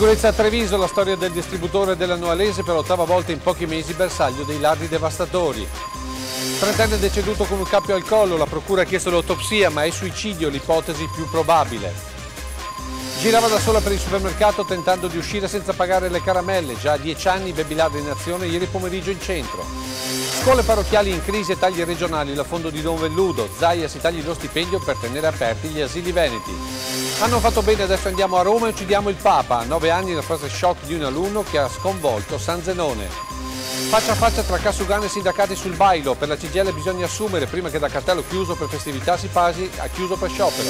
Sicurezza a Treviso, la storia del distributore della Noalese per l'ottava volta in pochi mesi bersaglio dei ladri devastatori. Trentenne deceduto con un cappio al collo, la procura ha chiesto l'autopsia ma è suicidio l'ipotesi più probabile. Girava da sola per il supermercato tentando di uscire senza pagare le caramelle, già a dieci anni baby ladri in azione ieri pomeriggio in centro. Scuole parrocchiali in crisi e tagli regionali, la fondo di Don Velludo, Zaia si tagli lo stipendio per tenere aperti gli asili veneti. Hanno fatto bene, adesso andiamo a Roma e uccidiamo il Papa. A nove anni la frase shock di un alunno che ha sconvolto San Zenone. Faccia a faccia tra Casugano e sindacati sul bailo. Per la CGL bisogna assumere prima che da cartello chiuso per festività si passi a chiuso per sciopero.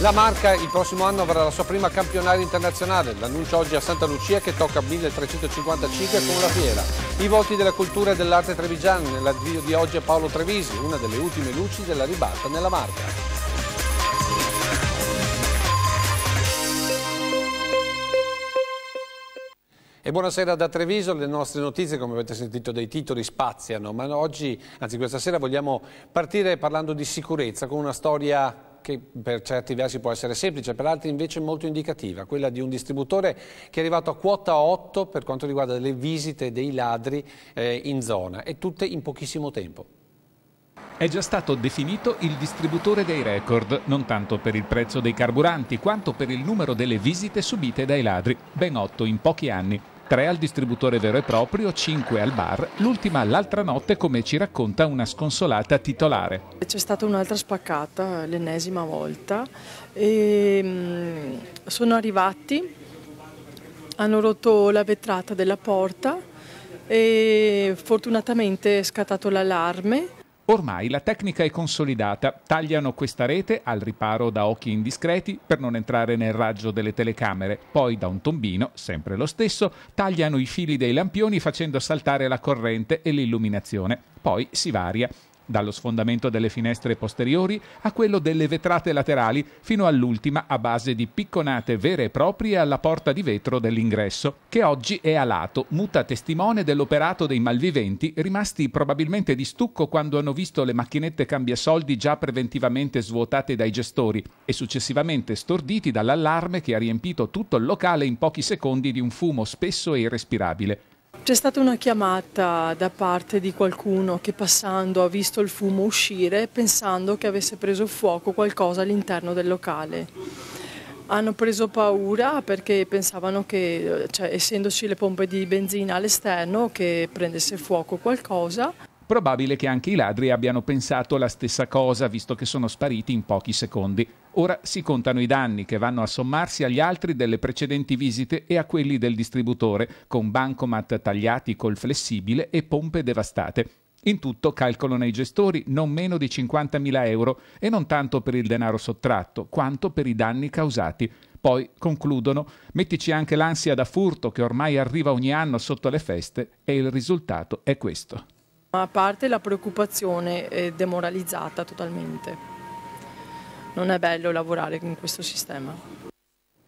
La Marca il prossimo anno avrà la sua prima campionaria internazionale. L'annuncio oggi a Santa Lucia che tocca 1355 con la fiera. I voti della cultura e dell'arte trevigiana. L'addio di oggi a Paolo Trevisi, una delle ultime luci della ribalta nella Marca. E buonasera da Treviso, le nostre notizie come avete sentito dai titoli spaziano, ma oggi, anzi questa sera vogliamo partire parlando di sicurezza con una storia che per certi versi può essere semplice, per altri invece molto indicativa, quella di un distributore che è arrivato a quota 8 per quanto riguarda le visite dei ladri eh, in zona e tutte in pochissimo tempo è già stato definito il distributore dei record, non tanto per il prezzo dei carburanti quanto per il numero delle visite subite dai ladri, ben otto in pochi anni. Tre al distributore vero e proprio, cinque al bar, l'ultima l'altra notte come ci racconta una sconsolata titolare. C'è stata un'altra spaccata, l'ennesima volta, e mm, sono arrivati, hanno rotto la vetrata della porta e fortunatamente è scattato l'allarme Ormai la tecnica è consolidata, tagliano questa rete al riparo da occhi indiscreti per non entrare nel raggio delle telecamere, poi da un tombino, sempre lo stesso, tagliano i fili dei lampioni facendo saltare la corrente e l'illuminazione, poi si varia dallo sfondamento delle finestre posteriori a quello delle vetrate laterali fino all'ultima a base di picconate vere e proprie alla porta di vetro dell'ingresso, che oggi è alato, muta testimone dell'operato dei malviventi rimasti probabilmente di stucco quando hanno visto le macchinette cambiasoldi già preventivamente svuotate dai gestori e successivamente storditi dall'allarme che ha riempito tutto il locale in pochi secondi di un fumo spesso e irrespirabile. C'è stata una chiamata da parte di qualcuno che passando ha visto il fumo uscire pensando che avesse preso fuoco qualcosa all'interno del locale. Hanno preso paura perché pensavano che, cioè, essendoci le pompe di benzina all'esterno, che prendesse fuoco qualcosa probabile che anche i ladri abbiano pensato la stessa cosa, visto che sono spariti in pochi secondi. Ora si contano i danni che vanno a sommarsi agli altri delle precedenti visite e a quelli del distributore, con bancomat tagliati col flessibile e pompe devastate. In tutto calcolano i gestori non meno di 50.000 euro e non tanto per il denaro sottratto quanto per i danni causati. Poi concludono, mettici anche l'ansia da furto che ormai arriva ogni anno sotto le feste e il risultato è questo. A parte la preoccupazione è eh, demoralizzata totalmente. Non è bello lavorare in questo sistema.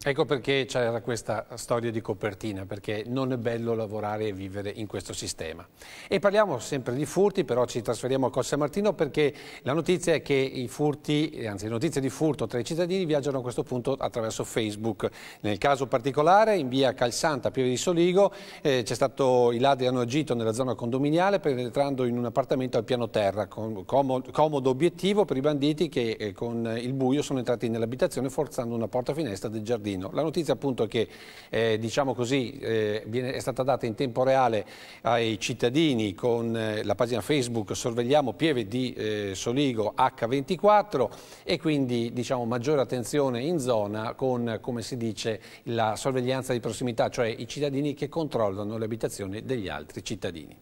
Ecco perché c'era questa storia di copertina, perché non è bello lavorare e vivere in questo sistema. E parliamo sempre di furti, però ci trasferiamo a Costa Martino perché la notizia è che i furti, anzi le notizie di furto tra i cittadini viaggiano a questo punto attraverso Facebook. Nel caso particolare, in via Calsanta, Pieve di Soligo, eh, stato, i ladri hanno agito nella zona condominiale penetrando in un appartamento al piano terra, con comodo, comodo obiettivo per i banditi che eh, con il buio sono entrati nell'abitazione forzando una porta-finestra del giardino Torino. La notizia appunto che eh, diciamo così, eh, viene, è stata data in tempo reale ai cittadini con eh, la pagina Facebook Sorvegliamo Pieve di eh, Soligo H24 e quindi diciamo, maggiore attenzione in zona con, come si dice, la sorveglianza di prossimità, cioè i cittadini che controllano le abitazioni degli altri cittadini.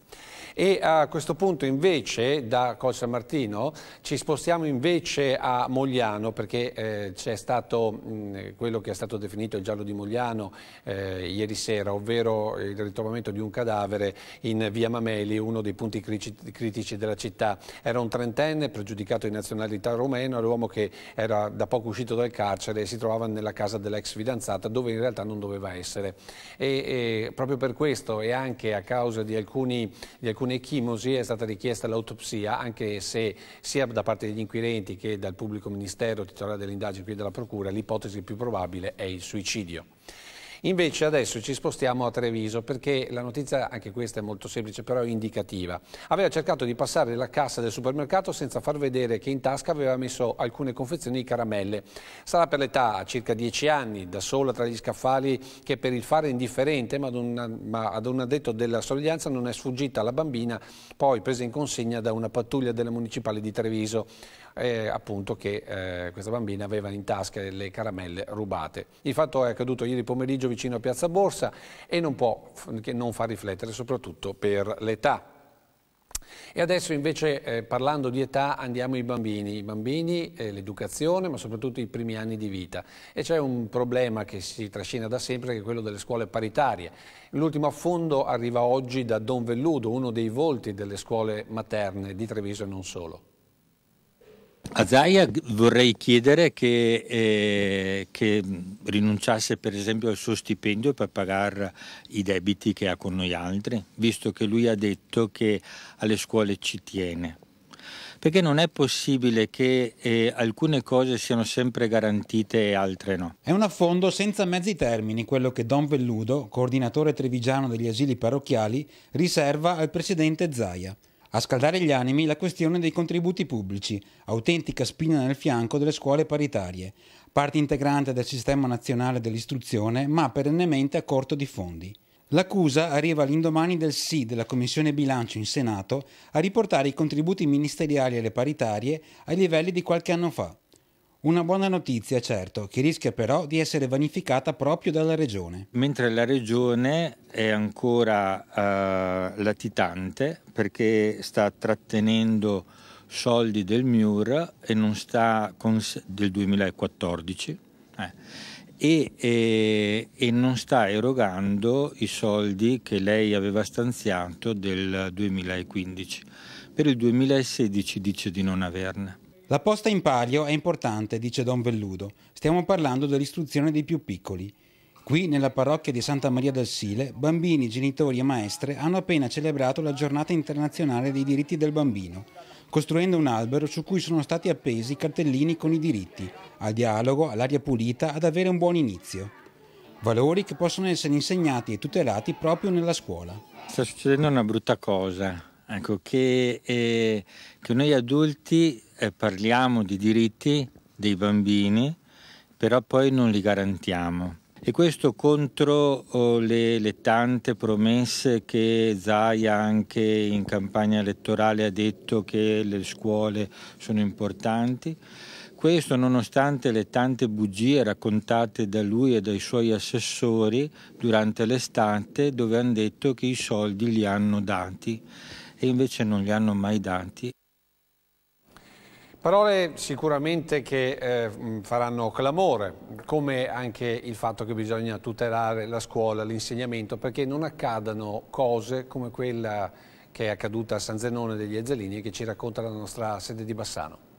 E a questo punto invece da Col San Martino ci spostiamo invece a Mogliano perché eh, c'è stato mh, quello che è stato definito il giallo di Mogliano eh, ieri sera, ovvero il ritrovamento di un cadavere in via Mameli, uno dei punti critici della città. Era un trentenne pregiudicato di nazionalità romena, l'uomo che era da poco uscito dal carcere e si trovava nella casa dell'ex fidanzata dove in realtà non doveva essere. E, e proprio per questo e anche a causa di alcuni, di alcuni alcune chimosi è stata richiesta l'autopsia, anche se sia da parte degli inquirenti che dal pubblico ministero titolare dell'indagine qui della procura, l'ipotesi più probabile è il suicidio. Invece adesso ci spostiamo a Treviso perché la notizia, anche questa è molto semplice, però è indicativa. Aveva cercato di passare la cassa del supermercato senza far vedere che in tasca aveva messo alcune confezioni di caramelle. Sarà per l'età a circa 10 anni, da sola tra gli scaffali che per il fare è indifferente, ma ad, una, ma ad un addetto della sorveglianza non è sfuggita la bambina, poi presa in consegna da una pattuglia della municipale di Treviso eh, appunto che eh, questa bambina aveva in tasca le caramelle rubate. Il fatto è accaduto ieri pomeriggio vicino a Piazza Borsa e non può che non far riflettere soprattutto per l'età. E adesso invece eh, parlando di età andiamo ai bambini, i bambini, eh, l'educazione ma soprattutto i primi anni di vita e c'è un problema che si trascina da sempre che è quello delle scuole paritarie. L'ultimo affondo arriva oggi da Don Velludo, uno dei volti delle scuole materne di Treviso e non solo. A Zaia vorrei chiedere che, eh, che, rinunciasse per esempio al suo stipendio per pagare i debiti che ha con noi altri, visto che lui ha detto che alle scuole ci tiene. Perché non è possibile che eh, alcune cose siano sempre garantite e altre no. È un affondo senza mezzi termini quello che Don Velludo, coordinatore trevigiano degli asili parrocchiali, riserva al presidente Zaia. A scaldare gli animi la questione dei contributi pubblici, autentica spina nel fianco delle scuole paritarie, parte integrante del sistema nazionale dell'istruzione ma perennemente a corto di fondi. L'accusa arriva all'indomani del sì della Commissione Bilancio in Senato a riportare i contributi ministeriali alle paritarie ai livelli di qualche anno fa. Una buona notizia, certo, che rischia però di essere vanificata proprio dalla Regione. Mentre la Regione è ancora eh, latitante perché sta trattenendo soldi del MIUR e non sta del 2014 eh, e, e, e non sta erogando i soldi che lei aveva stanziato del 2015. Per il 2016 dice di non averne. La posta in palio è importante, dice Don Velludo. Stiamo parlando dell'istruzione dei più piccoli. Qui, nella parrocchia di Santa Maria del Sile, bambini, genitori e maestre hanno appena celebrato la giornata internazionale dei diritti del bambino, costruendo un albero su cui sono stati appesi cartellini con i diritti, al dialogo, all'aria pulita, ad avere un buon inizio. Valori che possono essere insegnati e tutelati proprio nella scuola. Sta succedendo una brutta cosa ecco, che, eh, che noi adulti eh, parliamo di diritti dei bambini, però poi non li garantiamo. E questo contro oh, le, le, tante promesse che Zaia anche in campagna elettorale ha detto che le scuole sono importanti. Questo nonostante le tante bugie raccontate da lui e dai suoi assessori durante l'estate dove hanno detto che i soldi li hanno dati e invece non li hanno mai dati. Parole sicuramente che eh, mm, faranno clamore, come anche il fatto che bisogna tutelare la scuola, l'insegnamento, perché non accadano cose come quella che è accaduta a San Zenone degli Ezzelini e che ci racconta la nostra sede di Bassano.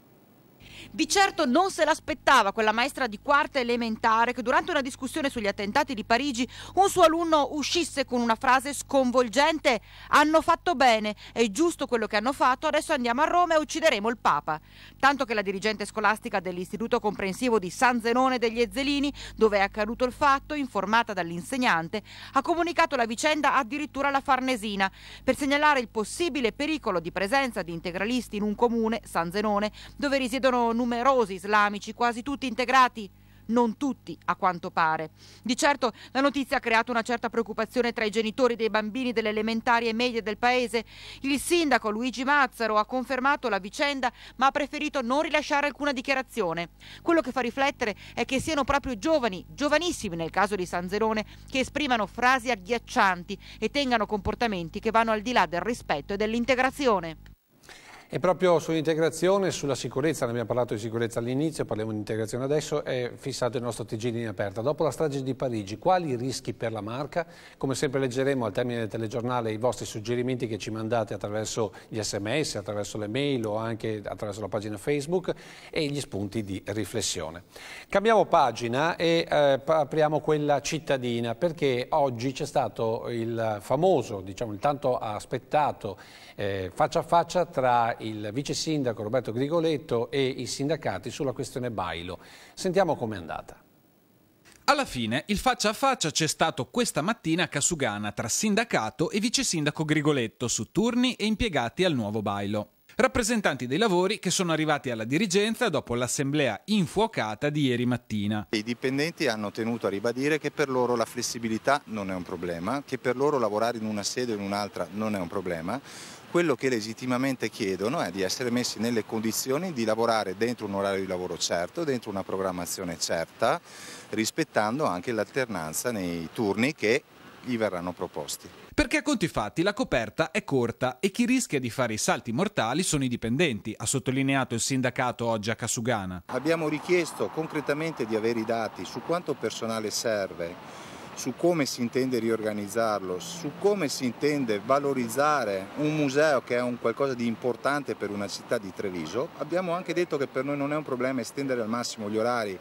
Di certo non se l'aspettava quella maestra di quarta elementare che durante una discussione sugli attentati di Parigi un suo alunno uscisse con una frase sconvolgente hanno fatto bene, è giusto quello che hanno fatto, adesso andiamo a Roma e uccideremo il Papa. Tanto che la dirigente scolastica dell'istituto comprensivo di San Zenone degli Ezzelini, dove è accaduto il fatto, informata dall'insegnante, ha comunicato la vicenda addirittura alla Farnesina per segnalare il possibile pericolo di presenza di integralisti in un comune, San Zenone, dove risiedono numerosi numerosi islamici, quasi tutti integrati non tutti a quanto pare. Di certo la notizia ha creato una certa preoccupazione tra i genitori dei bambini delle elementari e medie del paese. Il sindaco Luigi Mazzaro ha confermato la vicenda ma ha preferito non rilasciare alcuna dichiarazione. Quello che fa riflettere è che siano proprio giovani, giovanissimi nel caso di San Zerone, che esprimano frasi agghiaccianti e tengano comportamenti che vanno al di là del rispetto e dell'integrazione. E proprio sull'integrazione e sulla sicurezza, ne abbiamo parlato di sicurezza all'inizio, parliamo di integrazione adesso, è fissato il nostro TG in aperta. Dopo la strage di Parigi, quali rischi per la marca? Come sempre leggeremo al termine del telegiornale i vostri suggerimenti che ci mandate attraverso gli sms, attraverso le mail o anche attraverso la pagina Facebook e gli spunti di riflessione. Cambiamo pagina e eh, apriamo quella cittadina perché oggi c'è stato il famoso, diciamo il tanto aspettato eh, faccia a faccia tra il vice sindaco Roberto Grigoletto e i sindacati sulla questione Bailo. Sentiamo com'è andata. Alla fine il faccia a faccia c'è stato questa mattina a Casugana tra sindacato e vice sindaco Grigoletto su turni e impiegati al nuovo Bailo rappresentanti dei lavori che sono arrivati alla dirigenza dopo l'assemblea infuocata di ieri mattina. I dipendenti hanno tenuto a ribadire che per loro la flessibilità non è un problema, che per loro lavorare in una sede o in un'altra non è un problema, quello che legittimamente chiedono è di essere messi nelle condizioni di lavorare dentro un orario di lavoro certo, dentro una programmazione certa, rispettando anche l'alternanza nei turni che gli verranno proposti. Perché a conti fatti la coperta è corta e chi rischia di fare i salti mortali sono i dipendenti, ha sottolineato il sindacato oggi a Casugana. Abbiamo richiesto concretamente di avere i dati su quanto personale serve su come si intende riorganizzarlo, su come si intende valorizzare un museo che è un qualcosa di importante per una città di Treviso. Abbiamo anche detto che per noi non è un problema estendere al massimo gli orari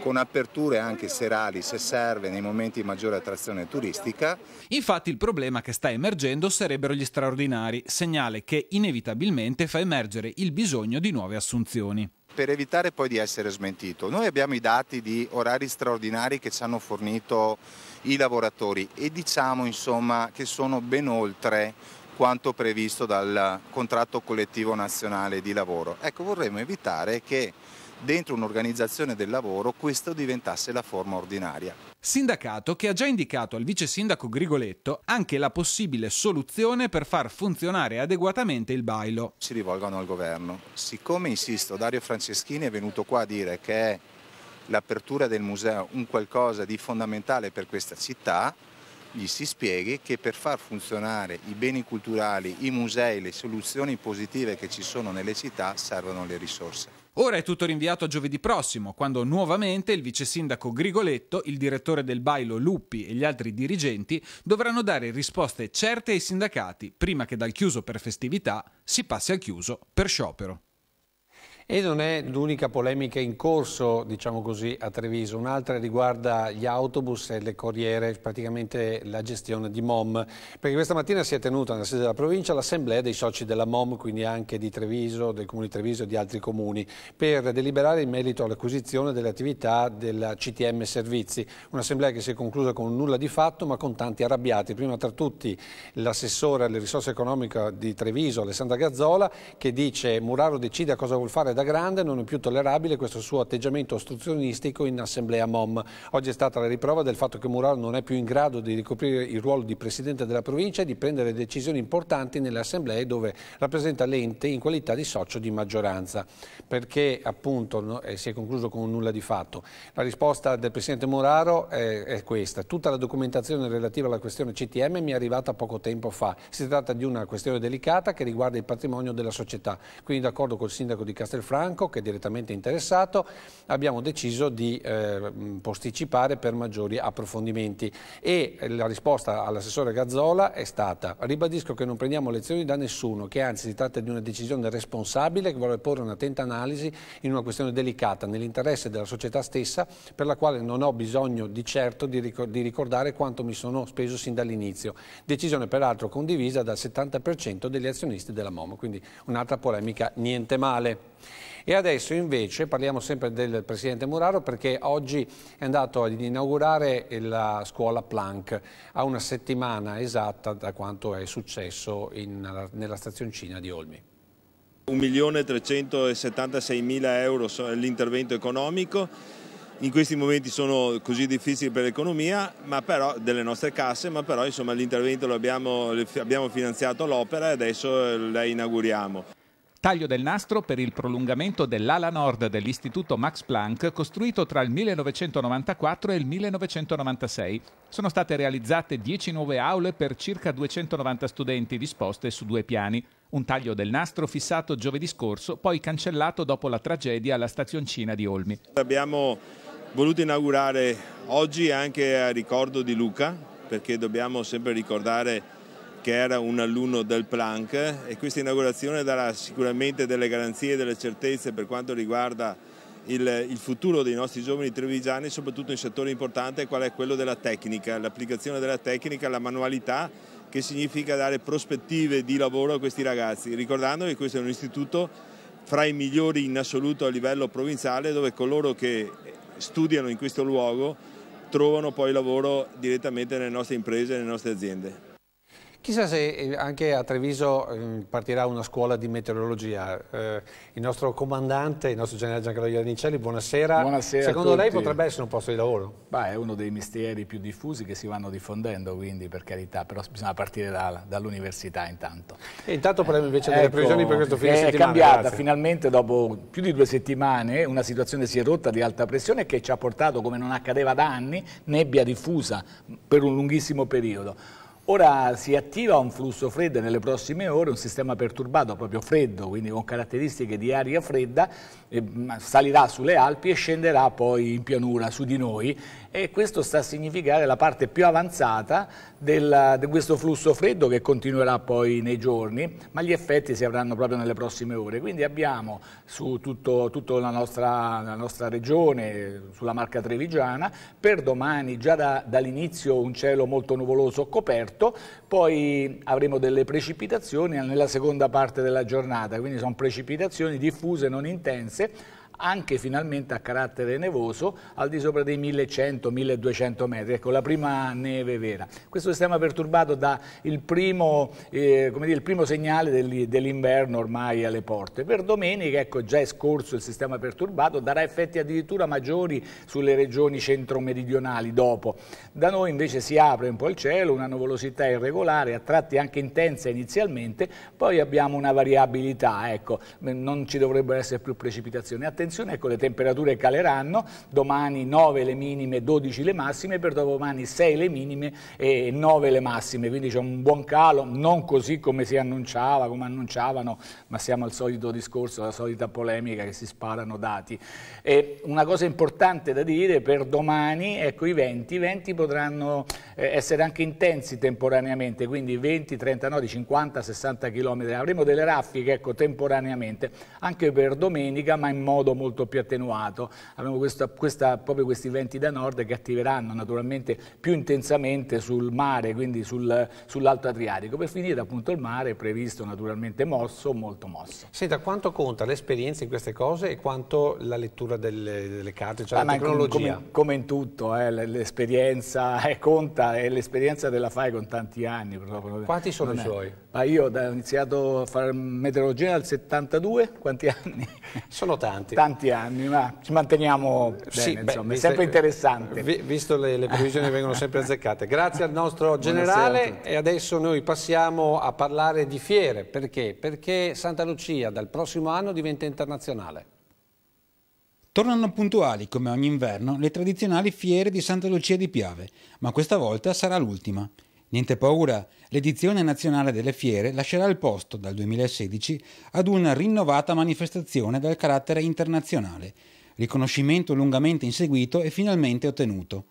con aperture anche serali se serve nei momenti di maggiore attrazione turistica. Infatti il problema che sta emergendo sarebbero gli straordinari, segnale che inevitabilmente fa emergere il bisogno di nuove assunzioni per evitare poi di essere smentito. Noi abbiamo i dati di orari straordinari che ci hanno fornito i lavoratori e diciamo insomma che sono ben oltre quanto previsto dal contratto collettivo nazionale di lavoro. Ecco, vorremmo evitare che dentro un'organizzazione del lavoro questo diventasse la forma ordinaria. Sindacato che ha già indicato al vice sindaco Grigoletto anche la possibile soluzione per far funzionare adeguatamente il bailo. Si rivolgono al governo. Siccome, insisto, Dario Franceschini è venuto qua a dire che è l'apertura del museo un qualcosa di fondamentale per questa città, gli si spieghi che per far funzionare i beni culturali, i musei, le soluzioni positive che ci sono nelle città servono le risorse. Ora è tutto rinviato a giovedì prossimo, quando nuovamente il vice sindaco Grigoletto, il direttore del bailo Luppi e gli altri dirigenti dovranno dare risposte certe ai sindacati prima che dal chiuso per festività si passi al chiuso per sciopero. E non è l'unica polemica in corso, diciamo così, a Treviso. Un'altra riguarda gli autobus e le corriere, praticamente la gestione di MOM. Perché questa mattina si è tenuta nella sede della provincia l'assemblea dei soci della MOM, quindi anche di Treviso, del Comune di Treviso e di altri comuni, per deliberare in merito all'acquisizione delle attività della CTM Servizi. Un'assemblea che si è conclusa con nulla di fatto, ma con tanti arrabbiati. Prima tra tutti l'assessore alle risorse economiche di Treviso, Alessandra Gazzola, che dice Muraro decide cosa vuol fare da grande non è più tollerabile questo suo atteggiamento ostruzionistico in assemblea MOM. Oggi è stata la riprova del fatto che Muraro non è più in grado di ricoprire il ruolo di presidente della provincia e di prendere decisioni importanti nelle assemblee dove rappresenta l'ente in qualità di socio di maggioranza, perché appunto no, eh, si è concluso con un nulla di fatto. La risposta del presidente Muraro è, è questa. Tutta la documentazione relativa alla questione CTM mi è arrivata poco tempo fa. Si tratta di una questione delicata che riguarda il patrimonio della società. Quindi d'accordo col sindaco di Castelfranco Franco che è direttamente interessato, abbiamo deciso di eh, posticipare per maggiori approfondimenti e la risposta all'assessore Gazzola è stata ribadisco che non prendiamo lezioni da nessuno, che anzi si tratta di una decisione responsabile che vuole porre un'attenta analisi in una questione delicata nell'interesse della società stessa per la quale non ho bisogno di certo di ricordare quanto mi sono speso sin dall'inizio. Decisione peraltro condivisa dal 70% degli azionisti della MOMO, quindi un'altra polemica niente male. E adesso invece parliamo sempre del Presidente Muraro perché oggi è andato ad inaugurare la scuola Planck a una settimana esatta da quanto è successo in, nella stazioncina di Olmi. 1.376.000 euro l'intervento economico, in questi momenti sono così difficili per l'economia delle nostre casse, ma però l'intervento abbiamo, abbiamo finanziato l'opera e adesso eh, la inauguriamo. Taglio del nastro per il prolungamento dell'ala nord dell'Istituto Max Planck costruito tra il 1994 e il 1996. Sono state realizzate 10 nuove aule per circa 290 studenti disposte su due piani. Un taglio del nastro fissato giovedì scorso, poi cancellato dopo la tragedia alla stazioncina di Olmi. Abbiamo voluto inaugurare oggi anche a ricordo di Luca, perché dobbiamo sempre ricordare che era un alunno del Planck e questa inaugurazione darà sicuramente delle garanzie e delle certezze per quanto riguarda il, il, futuro dei nostri giovani trevigiani, soprattutto in un settore importante qual è quello della tecnica, l'applicazione della tecnica, la manualità che significa dare prospettive di lavoro a questi ragazzi, ricordando che questo è un istituto fra i migliori in assoluto a livello provinciale dove coloro che studiano in questo luogo trovano poi lavoro direttamente nelle nostre imprese e nelle nostre aziende. Chissà se eh, anche a Treviso mm, partirà una scuola di meteorologia. Eh, il nostro comandante, il nostro generale Giancarlo Iannicelli, buonasera. buonasera Secondo lei potrebbe essere un posto di lavoro? Beh, è uno dei misteri più diffusi che si vanno diffondendo, quindi per carità, però bisogna partire da, dall'università intanto. E intanto eh, parliamo invece delle ecco, previsioni per questo fine è settimana. È cambiata, grazie. finalmente dopo più di due settimane una situazione si è rotta di alta pressione che ci ha portato, come non accadeva da anni, nebbia diffusa per un lunghissimo periodo Ora si attiva un flusso freddo nelle prossime ore, un sistema perturbato proprio freddo, quindi con caratteristiche di aria fredda, eh, salirà sulle Alpi e scenderà poi in pianura su di noi e questo sta a significare la parte più avanzata del, di questo flusso freddo che continuerà poi nei giorni, ma gli effetti si avranno proprio nelle prossime ore. Quindi abbiamo su tutta la, la nostra, regione, sulla Marca Trevigiana, per domani già da, dall'inizio un cielo molto nuvoloso coperto, poi avremo delle precipitazioni nella seconda parte della giornata, quindi sono precipitazioni diffuse, non intense, anche finalmente a carattere nevoso al di sopra dei 1100-1200 metri, ecco la prima neve vera. Questo sistema perturbato dà il primo, eh, dire, il primo segnale dell'inverno ormai alle porte. Per domenica, ecco già è scorso il sistema perturbato, darà effetti addirittura maggiori sulle regioni centro-meridionali dopo. Da noi invece si apre un po' il cielo, una nuvolosità irregolare, a tratti anche intensa inizialmente, poi abbiamo una variabilità, ecco, non ci dovrebbero essere più precipitazioni. Attenzione attenzione, ecco le temperature caleranno, domani 9 le minime, 12 le massime, per dopomani 6 le minime e 9 le massime, quindi c'è un buon calo, non così come si annunciava, come annunciavano, ma siamo al solito discorso, alla solita polemica che si sparano dati. E una cosa importante da dire, per domani ecco i venti, i venti potranno eh, essere anche intensi temporaneamente, quindi 20, 30, 90, 50, 60 km, avremo delle raffiche ecco, temporaneamente, anche per domenica ma in modo molto, più attenuato. Abbiamo questa, questa, proprio questi venti da nord che attiveranno naturalmente più intensamente sul mare, quindi sul, sull'Alto Adriatico. Per finire appunto il mare è previsto naturalmente mosso, molto mosso. Senta, quanto conta l'esperienza in queste cose e quanto la lettura delle, delle carte, cioè ah, la tecnologia? Come, come, in tutto, eh, l'esperienza eh, conta e l'esperienza te la fai con tanti anni. Proprio. Quanti sono non i suoi? Ma io ho iniziato a fare meteorologia al 72, quanti anni? Sono tanti. tanti tanti anni, ma ci manteniamo bene, sì, insomma, beh, è sempre interessante. Vi, visto le, le previsioni vengono sempre azzeccate. Grazie al nostro generale e adesso noi passiamo a parlare di fiere. Perché? Perché Santa Lucia dal prossimo anno diventa internazionale. Tornano puntuali, come ogni inverno, le tradizionali fiere di Santa Lucia di Piave, ma questa volta sarà l'ultima. Niente paura, l'edizione nazionale delle fiere lascerà il posto dal 2016 ad una rinnovata manifestazione dal carattere internazionale, riconoscimento lungamente inseguito e finalmente ottenuto.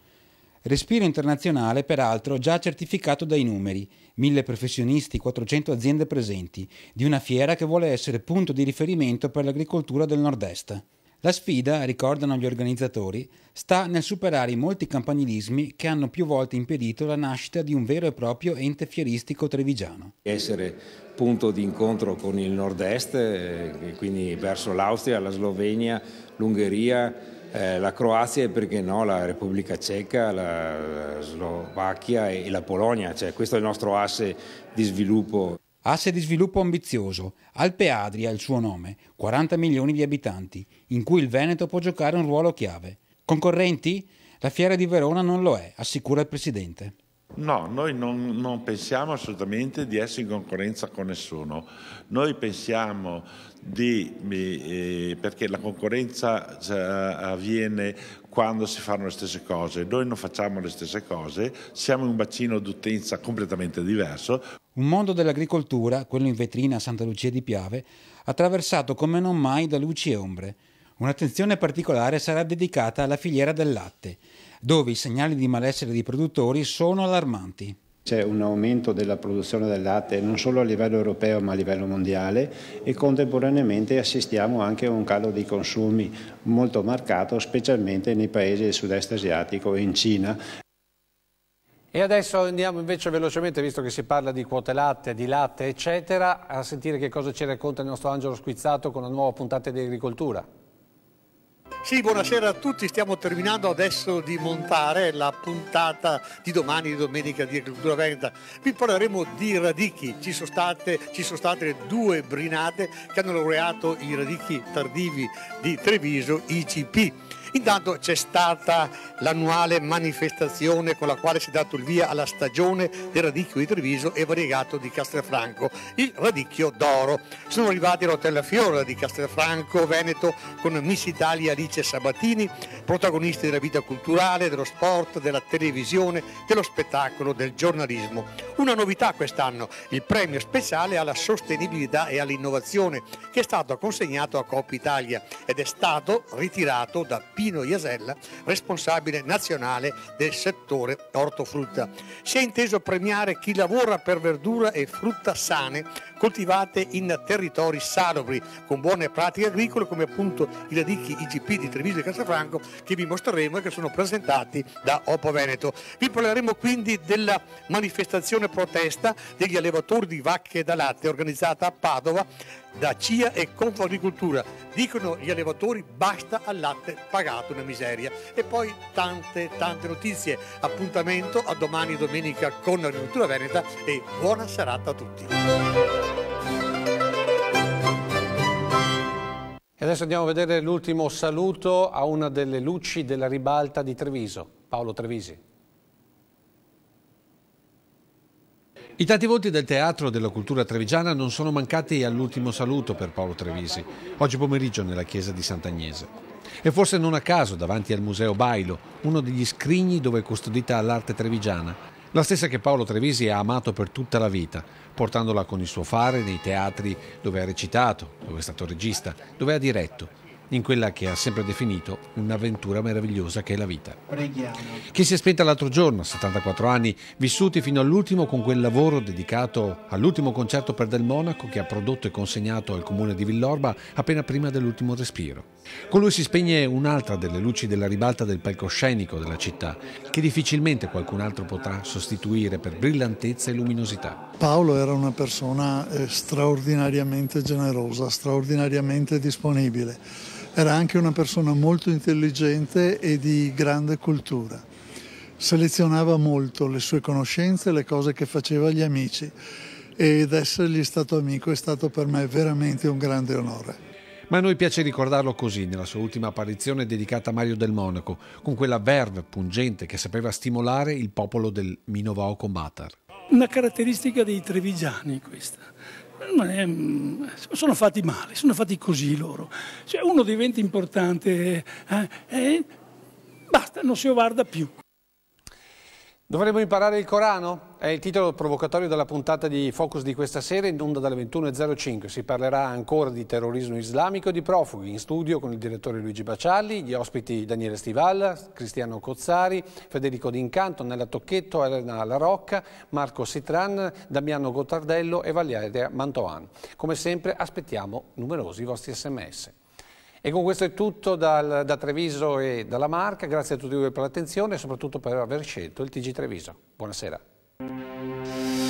Respiro internazionale, peraltro, già certificato dai numeri, mille professionisti, 400 aziende presenti, di una fiera che vuole essere punto di riferimento per l'agricoltura del Nord-Est. La sfida, ricordano gli organizzatori, sta nel superare i molti campanilismi che hanno più volte impedito la nascita di un vero e proprio ente fieristico trevigiano. Essere punto di incontro con il nord-est, eh, quindi verso l'Austria, la Slovenia, l'Ungheria, eh, la Croazia e perché no la Repubblica Ceca, la Slovacchia e la Polonia, cioè questo è il nostro asse di sviluppo. Asse di sviluppo ambizioso, Alpe Adria è il suo nome, 40 milioni di abitanti, in cui il Veneto può giocare un ruolo chiave. Concorrenti? La fiera di Verona non lo è, assicura il Presidente. No, noi non, non, pensiamo assolutamente di essere in concorrenza con nessuno. Noi pensiamo di, eh, perché la concorrenza eh, avviene quando si fanno le stesse cose, noi non facciamo le stesse cose, siamo in un bacino d'utenza completamente diverso. Un mondo dell'agricoltura, quello in vetrina a Santa Lucia di Piave, attraversato come non mai da luci e ombre. Un'attenzione particolare sarà dedicata alla filiera del latte, dove i segnali di malessere dei produttori sono allarmanti. C'è un aumento della produzione del latte non solo a livello europeo ma a livello mondiale e contemporaneamente assistiamo anche a un calo dei consumi molto marcato specialmente nei paesi del sud-est asiatico e in Cina e adesso andiamo invece velocemente, visto che si parla di quote latte, di latte, eccetera, a sentire che cosa ci racconta il nostro Angelo Squizzato con la nuova puntata di agricoltura. Sì, buonasera a tutti, stiamo terminando adesso di montare la puntata di domani, di domenica di Agricoltura Veneta. Vi parleremo di radichi, ci sono, state, ci sono state due brinate che hanno laureato i radichi tardivi di Treviso ICP Intanto c'è stata l'annuale manifestazione con la quale si è dato il via alla stagione del radicchio di Treviso e variegato di Castelfranco, il radicchio d'oro. Sono arrivati Rotella Fiora di Castelfranco, Veneto, con Miss Italia Alice Sabatini, protagonisti della vita culturale, dello sport, della televisione, dello spettacolo, del giornalismo. Una novità quest'anno, il premio speciale alla sostenibilità e all'innovazione, che è stato consegnato a Coppa Italia ed è stato ritirato da Pietro Pino Iasella, responsabile nazionale del settore ortofrutta. Si è inteso premiare chi lavora per verdura e frutta sane coltivate in territori salubri, con buone pratiche agricole come appunto i radicchi IGP di Treviso e Casafranco che vi mostreremo e che sono presentati da Opo Veneto. Vi parleremo quindi della manifestazione protesta degli allevatori di vacche da latte organizzata a Padova da CIA e Confagricoltura. Dicono gli allevatori basta al latte pagato, una miseria. E poi tante, tante notizie. Appuntamento a domani domenica con Agricoltura Veneta e buona serata a tutti. E adesso andiamo a vedere l'ultimo saluto a una delle luci della ribalta di Treviso, Paolo Trevisi. I tanti volti del teatro e della cultura trevigiana non sono mancati all'ultimo saluto per Paolo Trevisi, oggi pomeriggio nella chiesa di Sant'Agnese. E forse non a caso davanti al Museo Bailo, uno degli scrigni dove è custodita l'arte trevigiana, la stessa che Paolo Trevisi ha amato per tutta la vita, portandola con il suo fare nei teatri dove ha recitato, dove è stato regista, dove ha diretto, in quella che ha sempre definito un'avventura meravigliosa che è la vita. Preghiamo. Chi si è spenta l'altro giorno, 74 anni, vissuti fino all'ultimo con quel lavoro dedicato all'ultimo concerto per Del Monaco che ha prodotto e consegnato al comune di Villorba appena prima dell'ultimo respiro. Con lui si spegne un'altra delle luci della ribalta del palcoscenico della città, che difficilmente qualcun altro potrà sostituire per brillantezza e luminosità. Paolo era una persona eh, straordinariamente generosa, straordinariamente disponibile era anche una persona molto intelligente e di grande cultura. Selezionava molto le sue conoscenze, le cose che faceva agli amici ed essergli stato amico è stato per me veramente un grande onore. Ma a noi piace ricordarlo così, nella sua ultima apparizione dedicata a Mario del Monaco, con quella verve pungente che sapeva stimolare il popolo del Minovao Combatar. Una caratteristica dei trevigiani questa, Mm, sono fatti male, sono fatti così loro. Cioè uno diventa importante eh, e eh, basta, non si guarda più. Dovremmo imparare il Corano? È il titolo provocatorio della puntata di Focus di questa sera in onda dalle 21.05. Si parlerà ancora di terrorismo islamico e di profughi. In studio con il direttore Luigi Bacialli, gli ospiti Daniele Stivalla, Cristiano Cozzari, Federico D'Incanto, Nella Tocchetto, Elena Larocca, Marco Sitran, Damiano Gottardello e Valeria Mantoan. Come sempre aspettiamo numerosi vostri sms. E con questo è tutto dal, da Treviso e dalla Marca, grazie a tutti voi per l'attenzione e soprattutto per aver scelto il TG Treviso. Buonasera.